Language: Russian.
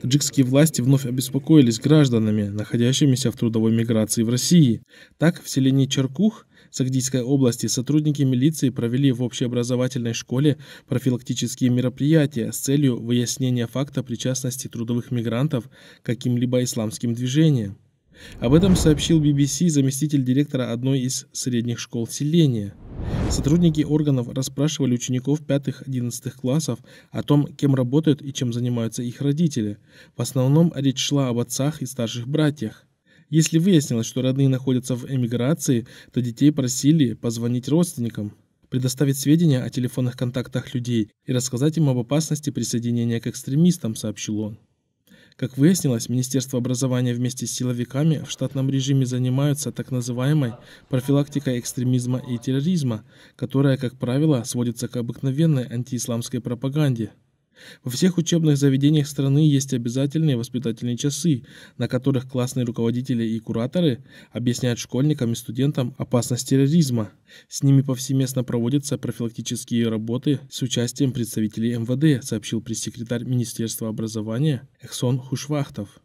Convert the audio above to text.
Таджикские власти вновь обеспокоились гражданами, находящимися в трудовой миграции в России. Так, в селении Черкух Сагдийской области сотрудники милиции провели в общеобразовательной школе профилактические мероприятия с целью выяснения факта причастности трудовых мигрантов к каким-либо исламским движениям. Об этом сообщил BBC заместитель директора одной из средних школ селения. Сотрудники органов расспрашивали учеников 5-11 классов о том, кем работают и чем занимаются их родители. В основном речь шла об отцах и старших братьях. Если выяснилось, что родные находятся в эмиграции, то детей просили позвонить родственникам, предоставить сведения о телефонных контактах людей и рассказать им об опасности присоединения к экстремистам, сообщил он. Как выяснилось, Министерство образования вместе с силовиками в штатном режиме занимаются так называемой профилактикой экстремизма и терроризма, которая, как правило, сводится к обыкновенной антиисламской пропаганде. Во всех учебных заведениях страны есть обязательные воспитательные часы, на которых классные руководители и кураторы объясняют школьникам и студентам опасность терроризма. С ними повсеместно проводятся профилактические работы с участием представителей МВД, сообщил пресс-секретарь Министерства образования Эхсон Хушвахтов.